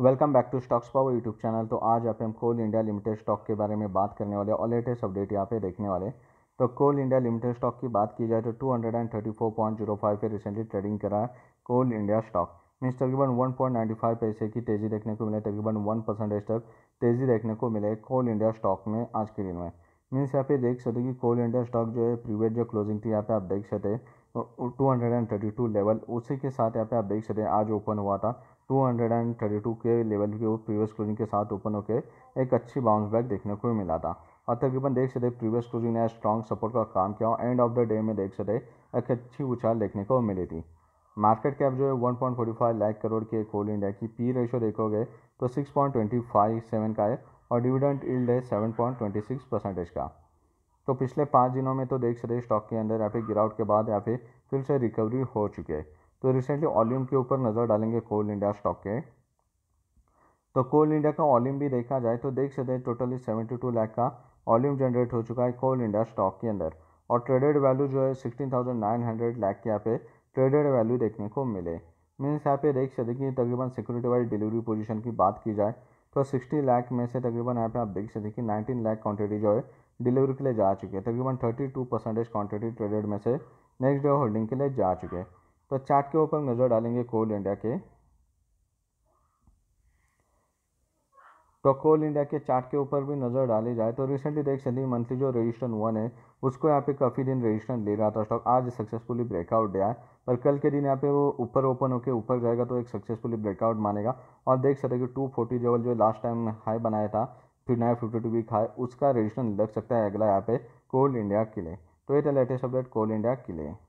welcome back to stocks power YouTube channel तो आज आप हम कोल इंडिया लिमिटेड स्टॉक के बारे में बात करने वाले और लेटेस्ट अपडेट यहाँ पे देखने वाले तो कोल इंडिया लिमिटेड स्टॉक की बात की जाए तो 234.05 पे रिसेंटली ट्रेडिंग करा कोल इंडिया स्टॉक मीन्स तकरीबन 1.95 पैसे की तेज़ी देखने को मिले तकरीबन वन परसेंटेज तक तेज़ी देखने को मिले कोल इंडिया स्टॉक में आज के दिन में मीन्स यहाँ पे देख सकते कि कोल इंडिया स्टॉक जो है प्रीवियस जो क्लोजिंग थी यहाँ पे आप देख सकते two hundred and thirty two level उसी के साथ यहाँ पे आप देख सकते आज ओपन हुआ था 232 के लेवल के प्रीवियस क्लोजिंग के साथ ओपन होकर एक अच्छी बाउंस बैक देखने को मिला था और तकरीबन देख सकते प्रीवियस क्लोजिंग ने स्ट्रॉन्ग सपोर्ट का काम किया और एंड ऑफ द डे में देख सकते एक अच्छी उछाल देखने को मिली थी मार्केट कैप जो है 1.45 लाख करोड़ की कोल इंडिया की पी रेशो देखोगे तो 6.257 का है और डिविडेंड इल्ड है 7.26 परसेंटेज का तो पिछले पाँच दिनों में तो देख सकते स्टॉक के अंदर या फिर गिरावट के बाद या फिर फिर से रिकवरी हो चुकी है तो रिसेंटली ऑलियम के ऊपर नज़र डालेंगे कोल इंडिया स्टॉक के तो कोल इंडिया का ऑलियम भी देखा जाए तो देख सकते हैं टोटली सेवेंटी टू लैख का ऑलियम जनरेट हो चुका है कोल इंडिया स्टॉक के अंदर और ट्रेडेड वैल्यू जो है sixteen thousand nine hundred lakh के यहाँ पे ट्रेडेड वैल्यू देखने को मिले मीन्स यहाँ पे देख सकते कि तकरीबन सिक्योरिटी वाइज डिलीवरी पोजिशन की बात की जाए तो सिक्सटी लाख में से तकरीबन यहाँ पे आप देख सकते कि नाइनटीन लाख क्वान्टिटी जो है डिलीवरी के लिए जा चुकी है तकरीबन thirty two percentage quantity traded में से नेक्स्ट डे होल्डिंग के लिए जा चुके हैं तो चार्ट के ऊपर नज़र डालेंगे कोल इंडिया के तो कोल इंडिया के चार्ट के ऊपर भी नज़र डाली जाए तो रिसेंटली देख सकते हैं मंथली जो रजिस्ट्रेशन वन है उसको यहाँ पे काफ़ी दिन रजिस्ट्रेशन ले रहा था स्टॉक आज सक्सेसफुली ब्रेकआउट दिया है पर कल के दिन यहाँ पे वो ऊपर ओपन होकर ऊपर जाएगा तो एक सक्सेसफुली ब्रेकआउट मानेगा और देख सकते कि टू फोर्टी लेवल जो लास्ट टाइम हाई बनाया था फिर नया फिफ्टी टू वीक हाई उसका रजिस्ट्रेशन लग सकता है अगला यहाँ पे कोल इंडिया के लिए तो ये था लेटेस्ट अपडेट कोल इंडिया के लिए